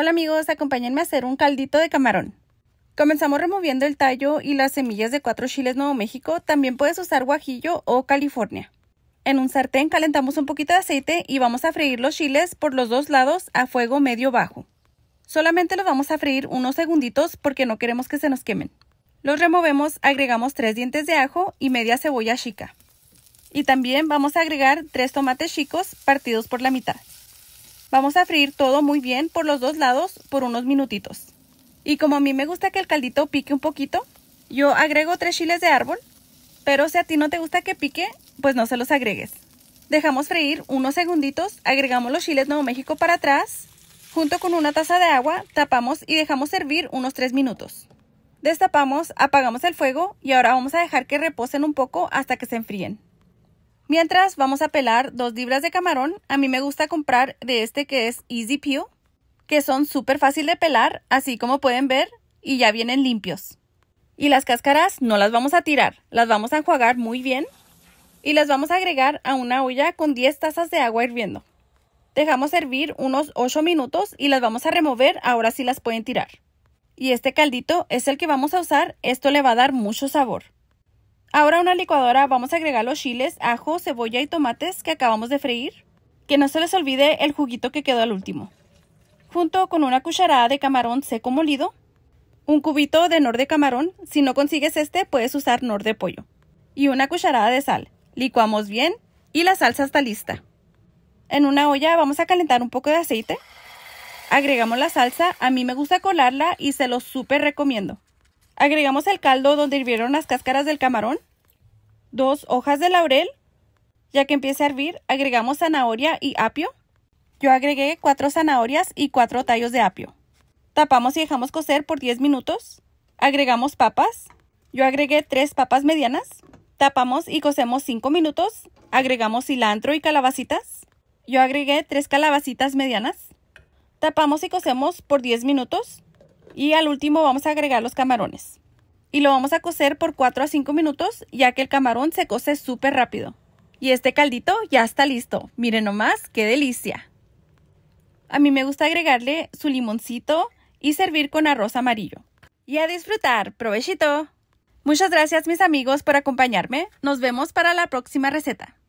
Hola amigos, acompáñenme a hacer un caldito de camarón. Comenzamos removiendo el tallo y las semillas de cuatro chiles Nuevo México. También puedes usar guajillo o California. En un sartén calentamos un poquito de aceite y vamos a freír los chiles por los dos lados a fuego medio bajo. Solamente los vamos a freír unos segunditos porque no queremos que se nos quemen. Los removemos, agregamos tres dientes de ajo y media cebolla chica. Y también vamos a agregar tres tomates chicos partidos por la mitad. Vamos a freír todo muy bien por los dos lados por unos minutitos. Y como a mí me gusta que el caldito pique un poquito, yo agrego tres chiles de árbol, pero si a ti no te gusta que pique, pues no se los agregues. Dejamos freír unos segunditos, agregamos los chiles Nuevo México para atrás, junto con una taza de agua, tapamos y dejamos servir unos 3 minutos. Destapamos, apagamos el fuego y ahora vamos a dejar que reposen un poco hasta que se enfríen. Mientras vamos a pelar dos libras de camarón. A mí me gusta comprar de este que es Easy Peel, que son súper fácil de pelar, así como pueden ver, y ya vienen limpios. Y las cáscaras no las vamos a tirar, las vamos a enjuagar muy bien y las vamos a agregar a una olla con 10 tazas de agua hirviendo. Dejamos hervir unos 8 minutos y las vamos a remover, ahora sí las pueden tirar. Y este caldito es el que vamos a usar, esto le va a dar mucho sabor. Ahora a una licuadora vamos a agregar los chiles, ajo, cebolla y tomates que acabamos de freír. Que no se les olvide el juguito que quedó al último. Junto con una cucharada de camarón seco molido, un cubito de nor de camarón, si no consigues este puedes usar nor de pollo, y una cucharada de sal. Licuamos bien y la salsa está lista. En una olla vamos a calentar un poco de aceite. Agregamos la salsa, a mí me gusta colarla y se lo súper recomiendo. Agregamos el caldo donde hirvieron las cáscaras del camarón, dos hojas de laurel. Ya que empiece a hervir, agregamos zanahoria y apio. Yo agregué cuatro zanahorias y cuatro tallos de apio. Tapamos y dejamos cocer por 10 minutos. Agregamos papas. Yo agregué tres papas medianas. Tapamos y cocemos 5 minutos. Agregamos cilantro y calabacitas. Yo agregué tres calabacitas medianas. Tapamos y cocemos por 10 minutos. Y al último vamos a agregar los camarones. Y lo vamos a cocer por 4 a 5 minutos, ya que el camarón se cose súper rápido. Y este caldito ya está listo. Miren nomás, qué delicia. A mí me gusta agregarle su limoncito y servir con arroz amarillo. Y a disfrutar, provechito. Muchas gracias mis amigos por acompañarme. Nos vemos para la próxima receta.